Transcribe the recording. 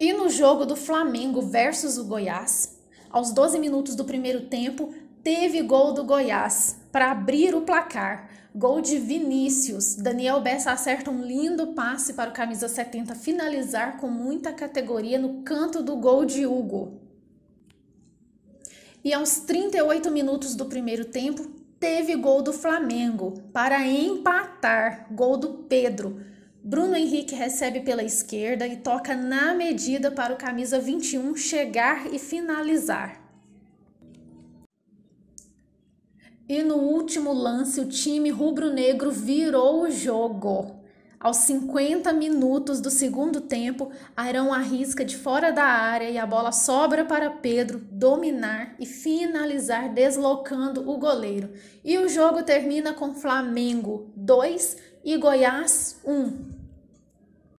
E no jogo do Flamengo versus o Goiás, aos 12 minutos do primeiro tempo, teve gol do Goiás para abrir o placar. Gol de Vinícius. Daniel Bessa acerta um lindo passe para o camisa 70 finalizar com muita categoria no canto do gol de Hugo. E aos 38 minutos do primeiro tempo, teve gol do Flamengo para empatar. Gol do Pedro. Bruno Henrique recebe pela esquerda e toca na medida para o camisa 21 chegar e finalizar. E no último lance, o time rubro-negro virou o jogo. Aos 50 minutos do segundo tempo, Arão arrisca de fora da área e a bola sobra para Pedro dominar e finalizar deslocando o goleiro. E o jogo termina com Flamengo 2 e Goiás 1. Um.